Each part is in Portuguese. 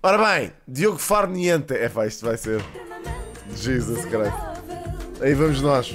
Ora bem, Diogo Farniente. É vai, isto vai ser. Jesus Christ. Aí vamos nós.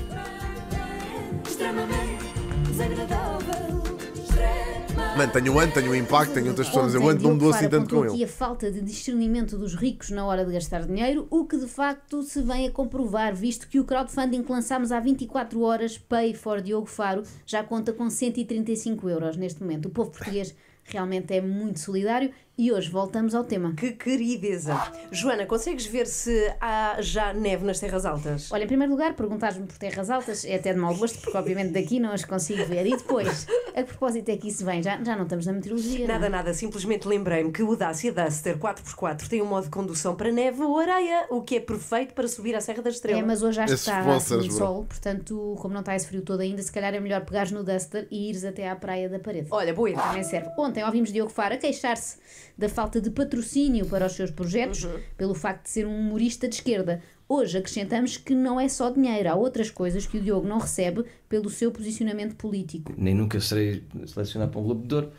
Mano, tenho um ano, tenho um impacto, tenho outras pessoas Eu ando não me dou assim tanto com ele. a falta de discernimento dos ricos na hora de gastar dinheiro, o que de facto se vem a comprovar, visto que o crowdfunding que lançámos há 24 horas, Pay for Diogo Faro, já conta com 135 euros neste momento. O povo português realmente é muito solidário e hoje voltamos ao tema. Que querideza! Joana, consegues ver se há já neve nas Terras Altas? Olha, em primeiro lugar, perguntar-me por Terras Altas é até de mau gosto, porque obviamente daqui não as consigo ver. E depois, a propósito é que isso vem, já, já não estamos na meteorologia. Nada, não. É? nada, simplesmente lembrei-me que o Dacia Duster 4x4 tem um modo de condução para neve ou areia, o que é perfeito para subir à Serra da Estrela. É, mas hoje acho que está assim, sol, portanto, como não está esse frio todo ainda, se calhar é melhor pegares no Duster e ires até à praia da parede. Olha, boa ideia. Também serve. Ontem ouvimos Diogo Fara queixar-se da falta de patrocínio para os seus projetos, uhum. pelo facto de ser um humorista de esquerda. Hoje acrescentamos que não é só dinheiro, há outras coisas que o Diogo não recebe pelo seu posicionamento político. Nem nunca serei selecionado para um Globo de Ouro,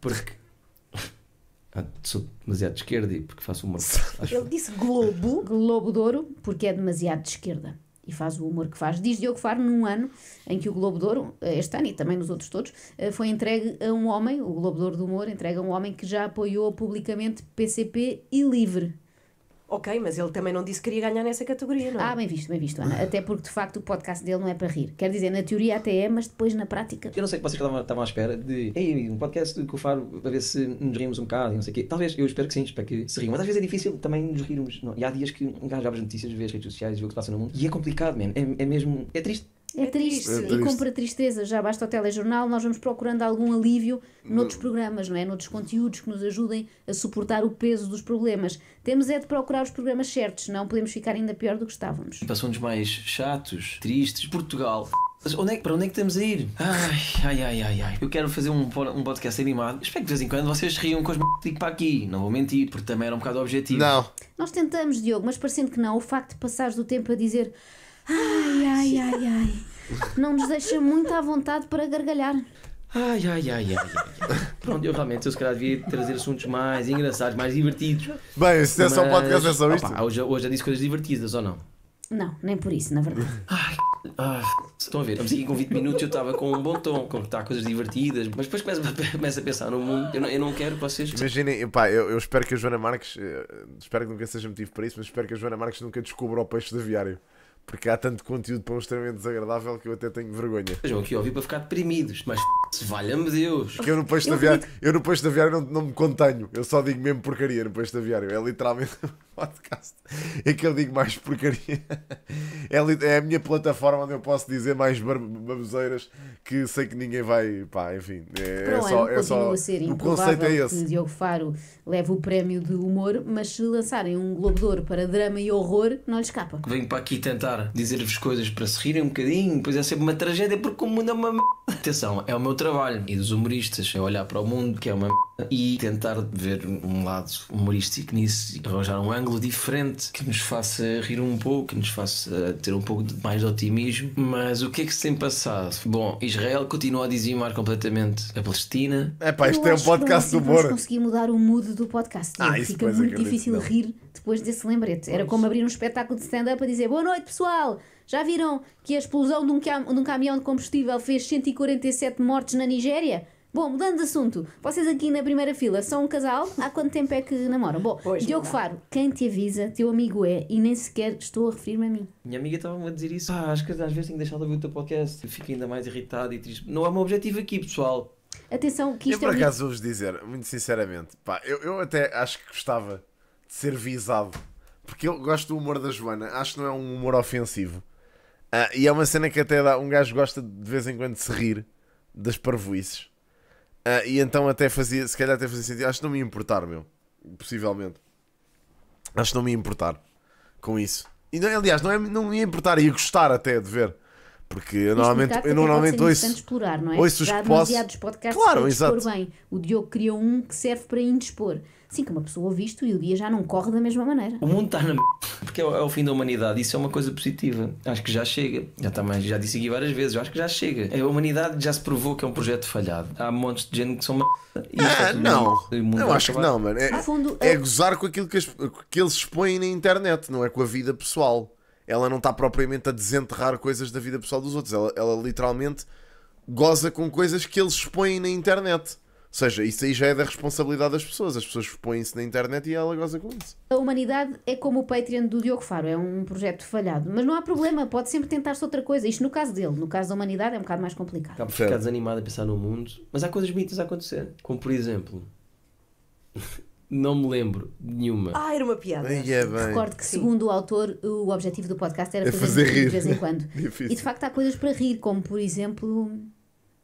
porque ah, sou demasiado de esquerda e porque faço humor. Ele disse Globo. Globo de Ouro, porque é demasiado de esquerda e faz o humor que faz. Diz Diogo Faro num ano em que o Globo de Ouro, eh, este ano e também nos outros todos, eh, foi entregue a um homem, o Globo de Ouro do Humor, entregue a um homem que já apoiou publicamente PCP e Livre. Ok, mas ele também não disse que queria ganhar nessa categoria, não é? Ah, bem visto, bem visto, Ana. Até porque, de facto, o podcast dele não é para rir. Quer dizer, na teoria até é, mas depois na prática... Eu não sei que vocês estavam, estavam à espera de... Ei, um podcast que eu falo para ver se nos rimos um bocado e não sei o quê. Talvez, eu espero que sim, espero que se riam. Mas às vezes é difícil também nos rirmos. Não? É? E há dias que um gajo abre as notícias, vê as redes sociais, vê o que se passa no mundo. E é complicado, mesmo. É, é mesmo... É triste é, é triste. é triste. E compra tristeza, já basta o telejornal, nós vamos procurando algum alívio noutros programas, não é? Noutros conteúdos que nos ajudem a suportar o peso dos problemas. Temos é de procurar os programas certos, não podemos ficar ainda pior do que estávamos. Passamos então mais chatos, tristes. Portugal. Onde é, para onde é que estamos a ir? Ai, ai, ai, ai, Eu quero fazer um, um podcast animado. Espero que de vez em quando vocês riam com os m digo para aqui. Não vou mentir, porque também era um bocado objetivo. Não. Nós tentamos, Diogo, mas parecendo que não, o facto de passares do tempo a dizer Ai, ai, ai, ai. Não nos deixa muito à vontade para gargalhar. Ai, ai, ai, ai, Pronto, eu realmente, eu se calhar devia trazer assuntos mais engraçados, mais divertidos. Bem, se é só podcast, é só isto. Opa, hoje, hoje já é disse coisas divertidas, ou não? Não, nem por isso, na verdade. Ai, ah, estão a ver, estamos aqui com 20 minutos eu estava com um bom tom, com tá, coisas divertidas, mas depois começo, a pensar no mundo. Eu não, eu não quero que vocês. Imaginem, pá, eu, eu, espero que a Joana Marques, eh, espero que nunca seja motivo para isso, mas espero que a Joana Marques nunca descubra o peixe do aviário. Porque há tanto conteúdo para um extremamente desagradável que eu até tenho vergonha. Vejam aqui ouvi para ficar deprimidos, mas valha-me Deus. Porque eu no posto de aviário, eu no peixe de aviário não, não me contenho, eu só digo mesmo porcaria no posto de aviário, é literalmente podcast é que eu digo mais porcaria. É, é, a minha plataforma onde eu posso dizer mais baboseiras que sei que ninguém vai. Pá, enfim. É, é, é só. É só a ser o conceito é esse. Que Diogo Faro leva o prémio de humor, mas se lançarem um Globo de Ouro para drama e horror, não lhe escapa. Venho para aqui tentar dizer-vos coisas para se rirem um bocadinho, pois é sempre uma tragédia, porque o mundo é uma m... Atenção, é o meu trabalho e dos humoristas, é olhar para o mundo que é uma m... e tentar ver um lado humorístico nisso e arranjar um ângulo ângulo diferente que nos faça rir um pouco, que nos faça ter um pouco mais de otimismo. Mas o que é que se tem passado? Bom, Israel continua a dizimar completamente a Palestina. É pá, isto eu é um podcast do humor. consegui mudar o mood do podcast. Ah, isso Fica é muito difícil não. rir depois desse lembrete. Era como abrir um espetáculo de stand-up a dizer boa noite, pessoal. Já viram que a explosão de um, cam de um caminhão de combustível fez 147 mortes na Nigéria? Bom, mudando de assunto, vocês aqui na primeira fila são um casal, há quanto tempo é que namoram? Bom, pois, Diogo Faro, quem te avisa, teu amigo é, e nem sequer estou a referir-me a mim. Minha amiga estava-me a dizer isso. Ah, acho que às vezes tenho deixado de ouvir o teu podcast. Fico ainda mais irritado e triste. Não há um objetivo aqui, pessoal. Atenção, que isto eu, é. Eu por acaso vou-vos dizer, muito sinceramente, pá, eu, eu até acho que gostava de ser visado. Porque eu gosto do humor da Joana, acho que não é um humor ofensivo. Ah, e é uma cena que até dá, um gajo gosta de vez em quando de se rir das parvoices. Uh, e então até fazia, se calhar até fazia sentido. Acho que não me importar, meu. Possivelmente. Acho que não me importar com isso. E não, aliás, não, é, não me importar, ia gostar até de ver. Porque eu normalmente, eu normalmente ouço. explorar, não é? Ouço os podcasts claro, exato. bem. O Diogo criou um que serve para indispor. Sim, que uma pessoa ouve isto e o dia já não corre da mesma maneira. O mundo está na porque é, é o fim da humanidade. Isso é uma coisa positiva. Acho que já chega. Já, tá mais já disse aqui várias vezes. Eu acho que já chega. A humanidade já se provou que é um projeto falhado. Há montes de gente que são uma é ah, não, eu acho que não, mano. É, fundo, é gozar com aquilo que, eles expõem na internet, não é com a vida pessoal ela não está propriamente a desenterrar coisas da vida pessoal dos outros. Ela, ela literalmente goza com coisas que eles expõem na internet. Ou seja, isso aí já é da responsabilidade das pessoas. As pessoas expõem-se na internet e ela goza com isso. A humanidade é como o Patreon do Diogo Faro, é um projeto falhado. Mas não há problema, pode sempre tentar-se outra coisa. Isto no caso dele, no caso da humanidade é um bocado mais complicado. Acaba por ficar desanimado a pensar no mundo, mas há coisas bonitas a acontecer. Como por exemplo. Não me lembro nenhuma. Ah, era uma piada. Bem, é bem. Recordo que, Sim. segundo o autor, o objetivo do podcast era é fazer, rir de vez em quando. E de facto há coisas para rir, como por exemplo.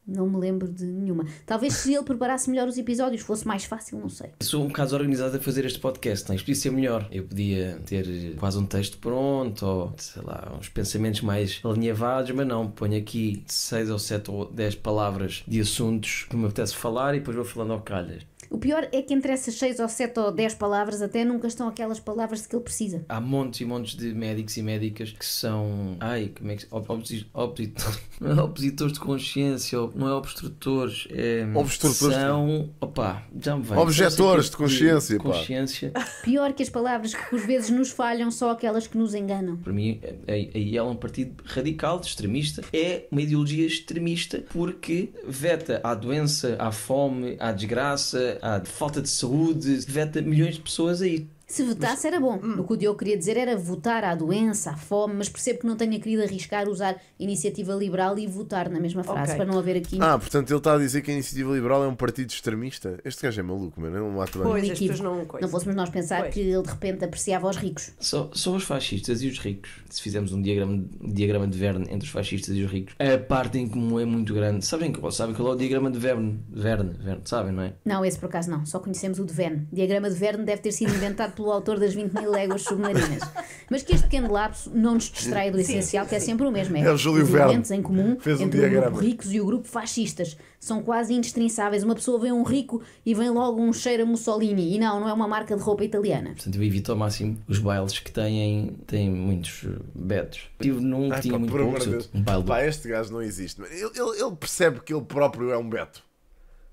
Não me lembro de nenhuma. Talvez se ele preparasse melhor os episódios fosse mais fácil, não sei. Sou um bocado organizado a fazer este podcast, não? É? Isto podia ser melhor. Eu podia ter quase um texto pronto, ou sei lá, uns pensamentos mais alinhavados, mas não. Ponho aqui seis ou sete ou dez palavras de assuntos que me apetece falar e depois vou falando ao calhas. O pior é que entre essas seis ou sete ou dez palavras até nunca estão aquelas palavras que ele precisa. Há montes e montes de médicos e médicas que são. Ai, como é que. Opositor, opositor, é opositores de consciência, não é obstrutores. É, obstrutores. São. Opá, já me vem. Objetores tipo de consciência. De consciência. Pior que as palavras que por vezes nos falham, só aquelas que nos enganam. Para mim, é, é, aí é um partido radical, extremista. É uma ideologia extremista porque veta à doença, à fome, à desgraça, à ah, falta de saúde, veta milhões de pessoas aí. Se votasse mas, era bom. Hum. O que o Diogo queria dizer era votar à doença, à fome, mas percebo que não tenha querido arriscar usar iniciativa liberal e votar na mesma frase, okay. para não haver aqui. Ah, portanto, ele está a dizer que a iniciativa liberal é um partido extremista. Este gajo é maluco, mas não um ato Pois, não coisa. Não fôssemos nós pensar pois. que ele de repente apreciava os ricos. Só, só os fascistas e os ricos. Se fizermos um diagrama, um diagrama de Verne entre os fascistas e os ricos, a parte em comum é muito grande. Sabem qual, sabem qual é o diagrama de Verne? Verne, Verne, sabem, não é? Não, esse por acaso não. Só conhecemos o de Verne. diagrama de Verne deve ter sido inventado pelo autor das 20 mil léguas submarinas. Mas que este pequeno lapso não nos distrai do essencial, que é sempre o mesmo. É, é o Júlio os em comum um entre o grupo ricos e o grupo fascistas. São quase indestrinçáveis. Uma pessoa vê um rico e vem logo um cheiro a Mussolini. E não, não é uma marca de roupa italiana. Portanto, eu evito ao máximo os bailes que têm, têm muitos betos. Estive num que ah, tinha pá, muito Deus. Um baile pá, este gajo não existe. Ele, ele, ele percebe que ele próprio é um beto.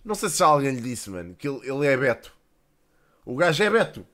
Não sei se já alguém lhe disse, mano, que ele, ele é Beto. O gajo é Beto.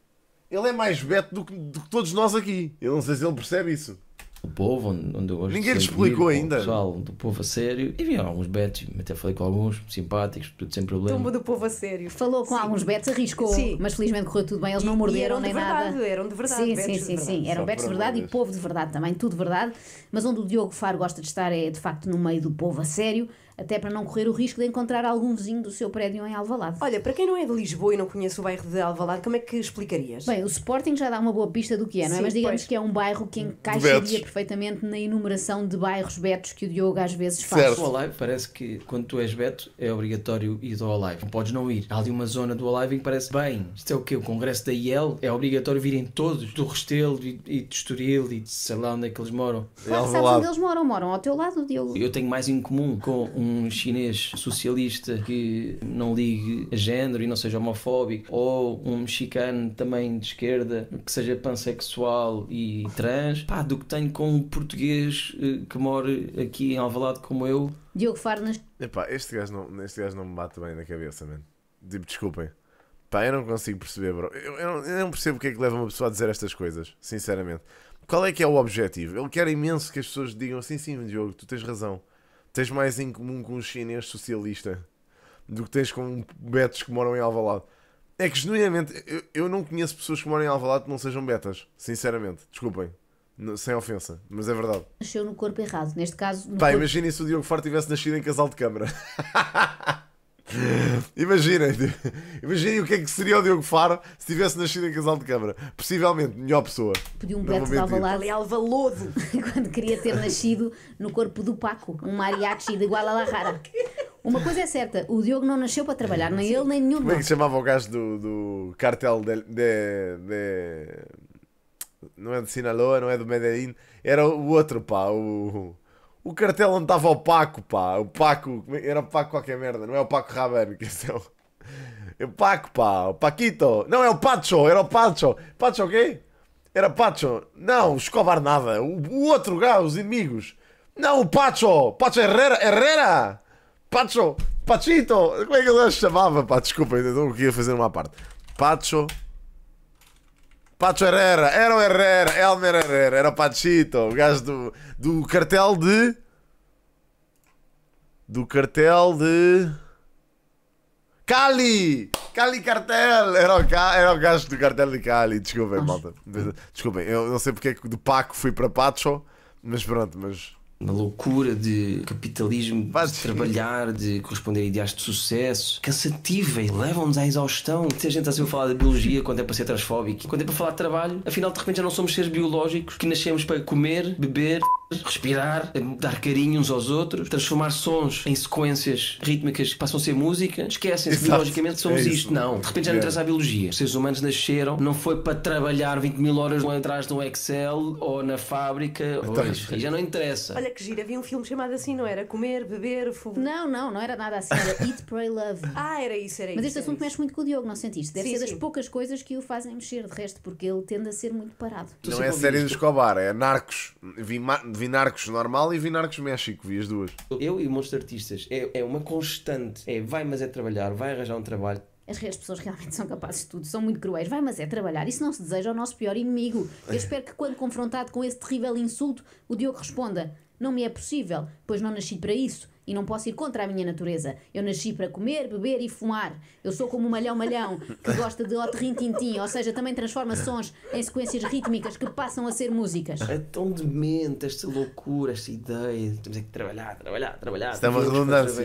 Ele é mais beto do que, do que todos nós aqui. Eu não sei se ele percebe isso o povo, onde eu gosto Ninguém lhe explicou ir, ainda. O pessoal do povo a sério. E vi alguns betos, até falei com alguns simpáticos, tudo sem problema. Tumba do povo a sério. Falou com sim. alguns betos, arriscou, sim. mas felizmente correu tudo bem, eles não morderam nem verdade, nada. Eram de verdade, sim, sim, sim, sim. Eram betos de verdade e povo de verdade também, tudo verdade. Mas onde o Diogo Faro gosta de estar é de facto no meio do povo a sério até para não correr o risco de encontrar algum vizinho do seu prédio em Alvalade. Olha, para quem não é de Lisboa e não conhece o bairro de Alvalade, como é que explicarias? Bem, o Sporting já dá uma boa pista do que é, não é? Sim, Mas digamos pois. que é um bairro que encaixaria perfeitamente na enumeração de bairros betos que o Diogo às vezes faz. Certo. O Alive parece que quando tu és beto é obrigatório ir ao Alive. Não podes não ir. Há ali uma zona do Alive em que parece bem, isto é o quê? O congresso da IEL é obrigatório virem todos do Restelo e, e do Estoril e de, sei lá onde é que eles moram. Claro, é sabes onde eles moram? Moram ao teu lado, Diogo. Eu tenho mais em comum com um um chinês socialista que não ligue a género e não seja homofóbico, ou um mexicano também de esquerda que seja pansexual e trans, pá, do que tenho com um português eh, que mora aqui em Alvalade como eu. Diogo Farnas. Epá, este gajo não, este gajo não me bate bem na cabeça, mano. Tipo, desculpem. Pá, eu não consigo perceber, bro. Eu, eu, não, eu não percebo o que é que leva uma pessoa a dizer estas coisas, sinceramente. Qual é que é o objetivo? Ele quer imenso que as pessoas digam assim, sim, Diogo, tu tens razão tens mais em comum com um chinês socialista do que tens com betos que moram em Alvalade. É que genuinamente eu, eu não conheço pessoas que moram em Alvalade que não sejam betas, sinceramente. Desculpem. No, sem ofensa, mas é verdade. Nasceu no corpo errado, neste caso. Pá, corpo... imagina se o Diogo Faro tivesse nascido em casal de câmara. Imaginem, imaginem o que é que seria o Diogo Faro se tivesse nascido em casal de câmara. Possivelmente, melhor pessoa. Pediu um beto de Alvalade. Alva Lodo. Quando queria ter nascido no corpo do Paco, um mariachi de Guadalajara. Uma coisa é certa, o Diogo não nasceu para trabalhar, nem ele, nem nenhum Como é que se chamava o gajo do, do cartel de, de, de, Não é de Sinaloa, não é do Medellín. Era o outro, pá, o... O cartel onde estava o Paco, pá. O Paco. Era o Paco qualquer merda. Não é o Paco Rabanne, que é o... É o Paco, pá. O Paquito. Não, é o Pacho. Era o Pacho. Pacho o quê? Era Pacho. Não, Escobar nada. O, o outro gajo, os inimigos. Não, o Pacho. Pacho Herrera. Herrera. Pacho. Pachito. Como é que ele se chamava, pá? Desculpa, eu não queria fazer uma parte. Pacho. Pacho Herrera, era o Herrera, Elmer é Herrera, era o Pachito, o gajo do, do cartel de. Do cartel de. Cali! Cali Cartel! Era o, ca... era o gajo do cartel de Cali, desculpem, malta. Desculpem, eu não sei porque é que do Paco fui para Pacho, mas pronto, mas na loucura de capitalismo, Mas, de trabalhar, de corresponder a ideais de sucesso, cansativa e levam-nos à exaustão. Se a gente está sempre a falar de biologia, quando é para ser transfóbico, quando é para falar de trabalho, afinal de repente já não somos seres biológicos que nascemos para comer, beber, respirar, dar carinho uns aos outros, transformar sons em sequências rítmicas que passam a ser música. Esquecem-se biologicamente somos é isto. Não, de repente já não é. interessa a biologia. Os seres humanos nasceram, não foi para trabalhar 20 mil horas atrás de um Excel ou na fábrica. Ou já não interessa olha que gira, havia um filme chamado assim, não era? Comer, beber, fumar Não, não, não era nada assim, era Eat, Pray, Love. Ah, era isso, era isso. Mas este assunto mexe muito com o Diogo, não sentiste? Deve sim, ser sim. das poucas coisas que o fazem mexer, de resto, porque ele tende a ser muito parado. Não é a série do Escobar, é Narcos. Vi, vi Narcos normal e vi Narcos México, vi as duas. Eu e muitos artistas, é, é uma constante, é vai mas é trabalhar, vai arranjar um trabalho, as, pessoas realmente são capazes de tudo, são muito cruéis. Vai, mas é trabalhar. Isso não se deseja ao nosso pior inimigo. Eu espero que, quando confrontado com esse terrível insulto, o Diogo responda: não me é possível, pois não nasci para isso e não posso ir contra a minha natureza. Eu nasci para comer, beber e fumar. Eu sou como o Malhão Malhão, que gosta de otrim-tintim, ou seja, também transforma sons em sequências rítmicas que passam a ser músicas. É tão demente esta loucura, esta ideia. Temos é que trabalhar, trabalhar, trabalhar. Isto é uma é redundância.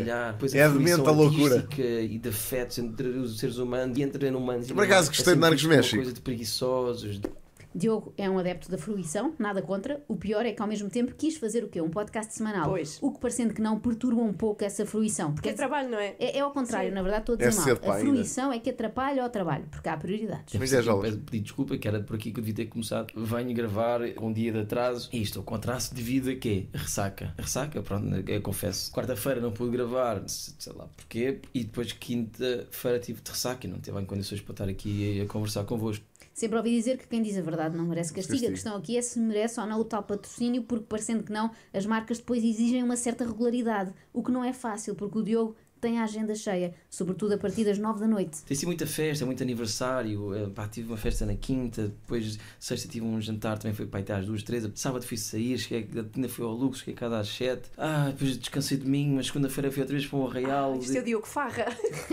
é demente a loucura. E de afetos entre os seres humanos e entre humanos. Por acaso gostei é de Narcos México. coisa de preguiçosos, de Diogo é um adepto da fruição, nada contra. O pior é que ao mesmo tempo quis fazer o quê? Um podcast semanal. Pois. O que parecendo que não perturba um pouco essa fruição. Porque é, trabalho, não é? É, é ao contrário, Sim. na verdade estou a dizer é mal. A fruição é que atrapalha o trabalho, porque há prioridades. Mas é jovem. Pedi desculpa, que era por aqui que eu devia ter começado. Venho gravar com um dia de atraso e estou é com atraso devido a quê? É ressaca. Ressaca, pronto, eu confesso. Quarta-feira não pude gravar, sei lá porquê, e depois quinta-feira tive de ressaca e não teve em condições para estar aqui a conversar convosco. Sempre ouvi dizer que quem diz a verdade não merece castigo. A questão aqui é se merece ou não o tal patrocínio, porque parecendo que não, as marcas depois exigem uma certa regularidade, o que não é fácil, porque o Diogo tem a agenda cheia, sobretudo a partir das 9 da noite. Tem sido muita festa, muito aniversário. Eh, pá, tive uma festa na quinta, depois sexta tive um jantar, também foi para até às duas, três. Sábado fui sair, cheguei, ainda fui ao Lux, cheguei cada às sete. Ah, depois descansei domingo, mas segunda-feira fui outra vez para o Arraial. Ah, isto é e... é o Diogo Farra.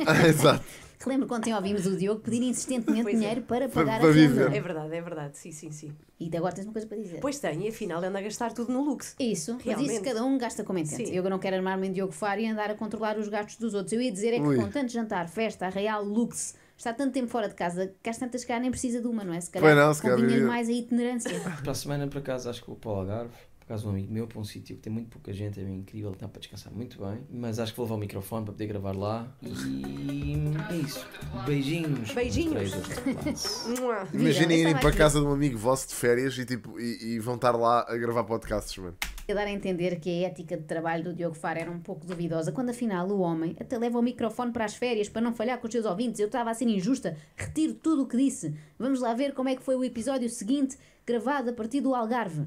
ah, exato que lembro quando ontem ouvimos o Diogo pedir insistentemente é. dinheiro é. para pagar para, para a renda. É verdade, é verdade, sim, sim, sim. E agora tens uma coisa para dizer. Pois tenho, e afinal anda a gastar tudo no luxo. Isso, Realmente. mas isso cada um gasta como entende. Eu não quero armar-me em Diogo Faro e andar a controlar os gastos dos outros. Eu ia dizer é que Ui. com tanto jantar, festa, real, luxo, está tanto tempo fora de casa que às tantas caras nem precisa de uma, não é? Se calhar, não, se calhar mais a itinerância. para a semana, para casa acho que vou para o Algarve por causa de um amigo meu, para um sítio que tem muito pouca gente, é bem incrível, dá para descansar muito bem. Mas acho que vou levar o microfone para poder gravar lá. E é isso. Beijinhos. Beijinhos. Imaginem irem para a casa de um amigo vosso de férias e, tipo, e, e vão estar lá a gravar podcasts, mano. E dar a entender que a ética de trabalho do Diogo Faro era um pouco duvidosa, quando afinal o homem até leva o microfone para as férias para não falhar com os seus ouvintes. Eu estava a ser injusta, retiro tudo o que disse. Vamos lá ver como é que foi o episódio seguinte, gravado a partir do Algarve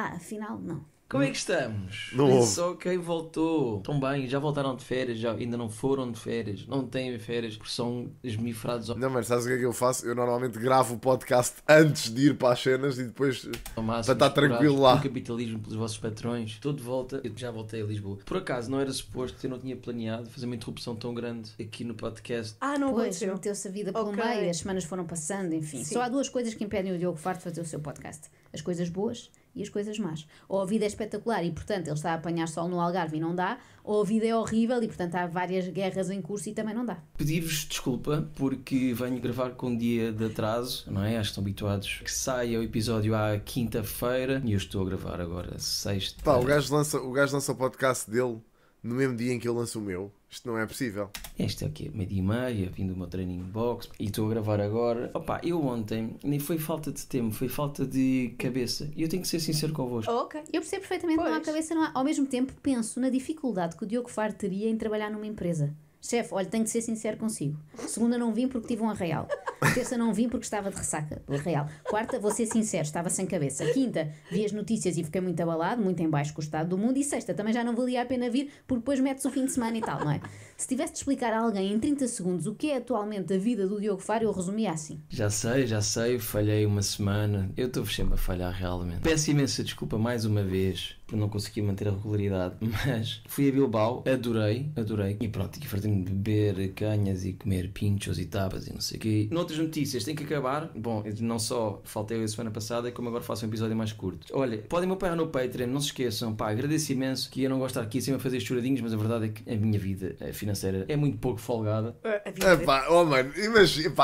ah, afinal não. Como é que estamos? Não houve. Só quem voltou. Estão bem, já voltaram de férias, já, ainda não foram de férias, não têm férias, porque são esmifrados. Não, mas sabes o que é que eu faço? Eu normalmente gravo o podcast antes de ir para as cenas e depois para estar tranquilo lá. O capitalismo pelos vossos patrões. Estou de volta, eu já voltei a Lisboa. Por acaso, não era suposto, eu não tinha planeado fazer uma interrupção tão grande aqui no podcast. Ah, não pois, meteu-se a vida pelo okay. meio, as semanas foram passando, enfim. Sim. Só há duas coisas que impedem o Diogo Farto de fazer o seu podcast. As coisas boas e as coisas más. Ou a vida é espetacular e, portanto, ele está a apanhar sol no Algarve e não dá, ou a vida é horrível e, portanto, há várias guerras em curso e também não dá. Pedir-vos desculpa porque venho gravar com um dia de atraso, não é? Acho que estão habituados que saia o episódio à quinta-feira e eu estou a gravar agora sexta. Pá, o gajo lança o gajo lança o podcast dele no mesmo dia em que eu lanço o meu. Isto não é possível. Este é o quê? Meio dia e meia, vim do meu treininho de boxe e estou a gravar agora. Opa, eu ontem nem foi falta de tempo, foi falta de cabeça. E eu tenho que ser sincero convosco. Oh, ok, eu percebo perfeitamente pois. não há cabeça, não há. Ao mesmo tempo, penso na dificuldade que o Diogo Faro teria em trabalhar numa empresa. Chefe, olha, tenho que ser sincero consigo. Segunda não vim porque tive um arraial. Terça não vim porque estava de ressaca, real. Quarta, vou ser sincero, estava sem cabeça. Quinta, vi as notícias e fiquei muito abalado, muito em baixo com o estado do mundo. E sexta, também já não valia a pena vir porque depois metes o fim de semana e tal, não é? Se tivesse de explicar a alguém em 30 segundos o que é atualmente a vida do Diogo Faro, eu resumia assim. Já sei, já sei, falhei uma semana. Eu estou sempre a falhar realmente. Peço imensa desculpa mais uma vez não consegui manter a regularidade, mas fui a Bilbao, adorei, adorei. E pronto, e fartei-me de beber canhas e comer pinchos e tapas e não sei o quê. Noutras notícias, tem que acabar. Bom, não só faltei a semana passada, como agora faço um episódio mais curto. Olha, podem me apoiar no Patreon, não se esqueçam, pá, agradeço imenso que eu não gosto de estar aqui sempre a fazer choradinhos, mas a verdade é que a minha vida eh, financeira é muito pouco folgada. É, a vida. É epá, oh mano, imagina,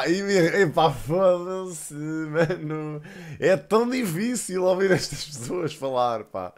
epá, foda-se, mano. É tão difícil ouvir estas pessoas falar, pá.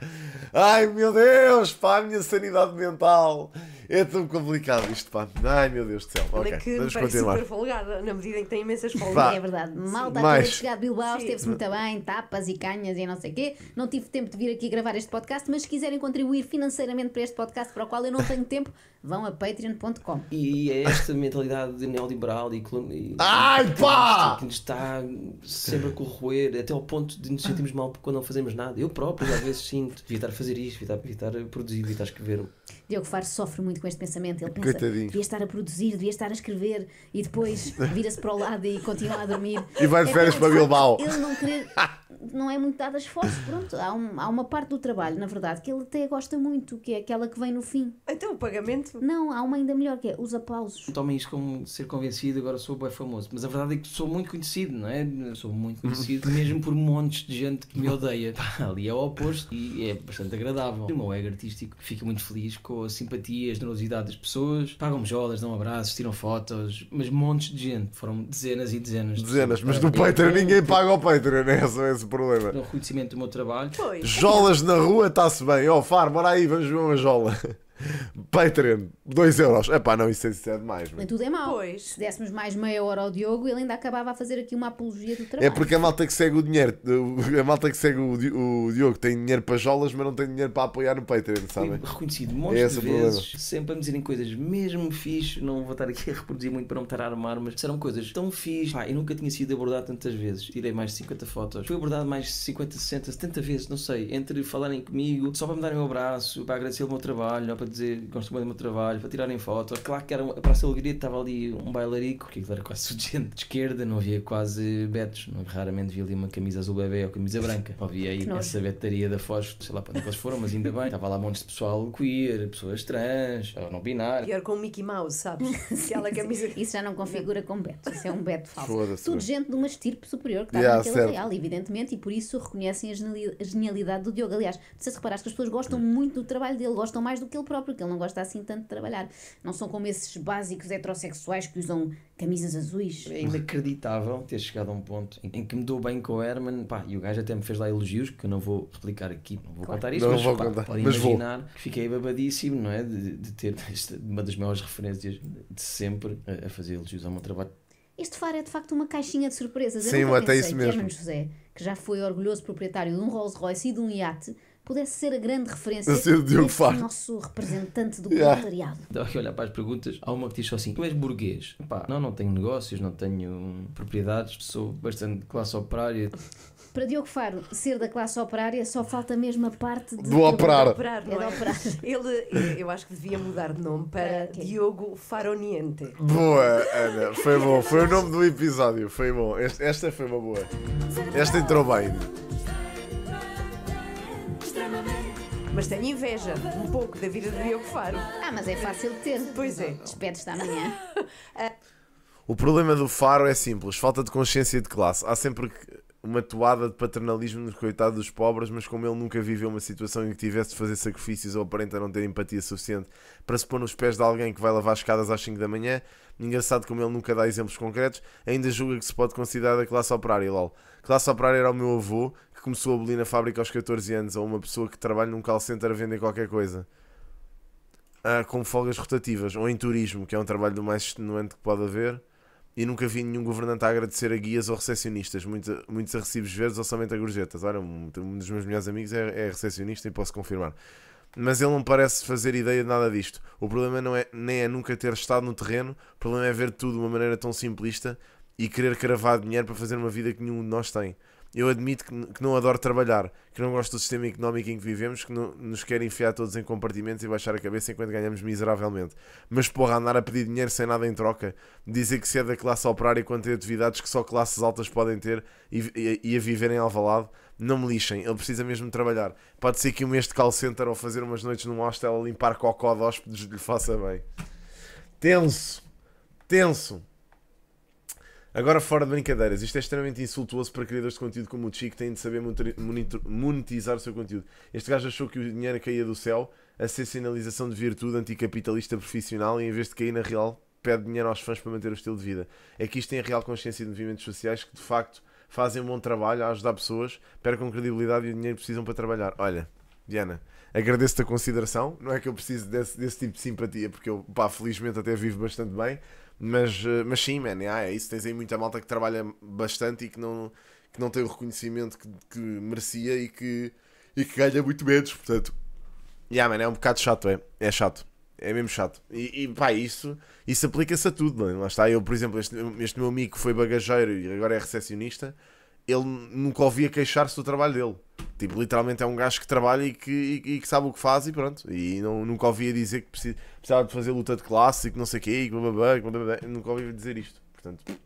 Ai meu Deus, pá, a minha sanidade mental. É tão complicado isto, pá. Ai meu Deus do céu. Olha okay, que vamos continuar. super folgada, na medida em que tem imensas folgas. É verdade. mal Mais... a ter chegado Bilbao, esteve-se muito bem, tapas e canhas e não sei o quê. Não tive tempo de vir aqui gravar este podcast, mas se quiserem contribuir financeiramente para este podcast, para o qual eu não tenho tempo, vão a patreon.com. E é esta mentalidade neoliberal e. e Ai pá! Que nos está sempre a corroer, até ao ponto de nos sentirmos mal quando não fazemos nada. Eu próprio, às vezes, sinto. devido evitar fazer isto, evitar, evitar produzir, evitar escrever. Diogo Faro sofre muito com este pensamento. Ele pensa, Coitadinho. devia estar a produzir, devia estar a escrever e depois vira-se para o lado e continua a dormir. E vai de é férias para Bilbao. Ele não querer, não é muito dado esforço. Pronto, há, um, há uma parte do trabalho, na verdade, que ele até gosta muito, que é aquela que vem no fim. Então o pagamento? Não, há uma ainda melhor, que é os aplausos. Tomem isto como ser convencido, agora sou bem famoso. Mas a verdade é que sou muito conhecido, não é? sou muito conhecido mesmo por montes de gente que me odeia. ali é o oposto e é bastante agradável. O meu ego artístico fica muito feliz com com a simpatia, a generosidade das pessoas. Pagam jolas, dão abraços, tiram fotos, mas montes de gente. Foram dezenas e dezenas. Dezenas, mas do Patreon ninguém paga o Patreon, é esse, é esse o problema. o reconhecimento do meu trabalho. Pois. Jolas na rua está-se bem. Ó, oh, Far, bora aí, vamos ver uma jola. Patreon, 2 euros. Epá, não, isso é, isso é demais. Mas tudo é mau. Pois. Se dessemos mais meia hora ao Diogo, ele ainda acabava a fazer aqui uma apologia do trabalho. É porque a malta que segue o dinheiro, a malta que segue o, Diogo tem dinheiro para jolas, mas não tem dinheiro para apoiar no Patreon, sabem? Reconhecido montes é de vezes, sempre a me dizerem coisas mesmo fixe, não vou estar aqui a reproduzir muito para não estar a armar, mas serão coisas tão fixe. Pá, eu nunca tinha sido abordado tantas vezes. Tirei mais de 50 fotos. Fui abordado mais de 50, 60, 70 vezes, não sei. Entre falarem comigo, só para me darem um abraço, para agradecer o meu trabalho, para para dizer gosto muito do meu trabalho, para tirarem fotos. Claro que era uma, para a Salgueria estava ali um bailarico, que era quase gente de esquerda, não havia quase betos. Não, raramente vi ali uma camisa azul bebê ou camisa branca. Havia aí essa betaria da Foz, sei lá para onde é eles foram, mas ainda bem. Estava lá um monte de pessoal queer, pessoas trans, ou não binário. era com o Mickey Mouse, sabes? Aquela camisa. Isso já não configura com beto, isso é um beto falso. Tudo gente de uma estirpe superior que estava yeah, naquele certo. real, evidentemente, e por isso reconhecem a genialidade do Diogo. Aliás, não sei se reparaste que as pessoas gostam hum. muito do trabalho dele, gostam mais do que ele próprio próprio, que ele não gosta assim tanto de trabalhar. Não são como esses básicos heterossexuais que usam camisas azuis. É inacreditável ter chegado a um ponto em, que me dou bem com o Herman, pá, e o gajo até me fez lá elogios que eu não vou replicar aqui, não vou claro. contar isto, mas, vou pá, contar. pode mas imaginar vou. que fiquei babadíssimo, não é? De, de ter esta, uma das maiores referências de sempre a, a fazer elogios ao meu trabalho este faro é de facto uma caixinha de surpresas. Sim, eu até isso mesmo. Que Herman José, que já foi orgulhoso proprietário de um Rolls Royce e de um iate, pudesse ser a grande referência a ser Diogo Faro. nosso representante do yeah. proletariado. Estava aqui a olhar para as perguntas. Há uma que diz só assim: Tu és burguês? Pá, não, não tenho negócios, não tenho propriedades, sou bastante classe operária. Para Diogo Faro ser da classe operária só falta mesmo a parte de do operar. É operar, é? é operar. Ele, eh, eu acho que devia mudar de nome para okay. Diogo Faroniente. Boa, Ana, foi bom. Foi o nome do episódio, foi bom. esta foi uma boa. Esta entrou bem. Mas tenho inveja, um pouco, da vida de Diogo Faro. Ah, mas é fácil de ter. Pois é. Despedes-te amanhã. O problema do Faro é simples: falta de consciência de classe. Há sempre uma toada de paternalismo nos coitados dos pobres, mas como ele nunca viveu uma situação em que tivesse de fazer sacrifícios ou aparenta não ter empatia suficiente para se pôr nos pés de alguém que vai lavar escadas às 5 da manhã, engraçado como ele nunca dá exemplos concretos, ainda julga que se pode considerar da classe operária, lol. Classe operária era o meu avô, começou a abolir na fábrica aos 14 anos, ou uma pessoa que trabalha num call center a vender qualquer coisa. Ah, com folgas rotativas, ou em turismo, que é um trabalho do mais extenuante que pode haver, e nunca vi nenhum governante a agradecer a guias ou recepcionistas, muito, muitos a recibos verdes ou somente a gorjetas. Olha, um, um dos meus melhores amigos é, é recepcionista e posso confirmar. Mas ele não parece fazer ideia de nada disto. O problema não é, nem é nunca ter estado no terreno, o problema é ver tudo de uma maneira tão simplista e querer cravar dinheiro para fazer uma vida que nenhum de nós tem eu admito que, que, não adoro trabalhar, que não gosto do sistema económico em que vivemos, que não, nos quer enfiar todos em compartimentos e baixar a cabeça enquanto ganhamos miseravelmente. Mas porra, andar a pedir dinheiro sem nada em troca, dizer que se é da classe operária quando tem atividades que só classes altas podem ter e, e, e a viver em Alvalade, não me lixem, ele precisa mesmo trabalhar. Pode ser que um mês de call center ou fazer umas noites num hostel a limpar cocó de hóspedes lhe faça bem. Tenso, tenso. Agora, fora de brincadeiras, isto é extremamente insultuoso para criadores de conteúdo como o Chico, têm de saber monetizar o seu conteúdo. Este gajo achou que o dinheiro caía do céu a ser sinalização de virtude anticapitalista profissional e em vez de cair na real, pede dinheiro aos fãs para manter o estilo de vida. É que isto tem a real consciência de movimentos sociais que de facto fazem um bom trabalho a ajudar pessoas, percam credibilidade e o dinheiro precisam para trabalhar. Olha, Diana, agradeço-te a consideração. Não é que eu precise desse, desse tipo de simpatia, porque eu, pá, felizmente até vivo bastante bem mas, eh, mas sim, man, é isso. Tens aí muita malta que trabalha bastante e que não, que não tem o reconhecimento que, que merecia e que, e que ganha muito menos. Portanto, yeah, man, é um bocado chato, é. É chato. É mesmo chato. E, e pá, isso, isso aplica-se a tudo, não é? Lá está. Eu, por exemplo, este, este meu amigo que foi bagageiro e agora é recepcionista ele nunca ouvia queixar-se do trabalho dele. Tipo, literalmente é um gajo que trabalha e que, e, e que sabe o que faz e pronto. E não, nunca ouvia dizer que precisava de fazer luta de classe e que não sei o quê, e blá, blá, blá, blá, blá, nunca ouvia dizer isto. Portanto,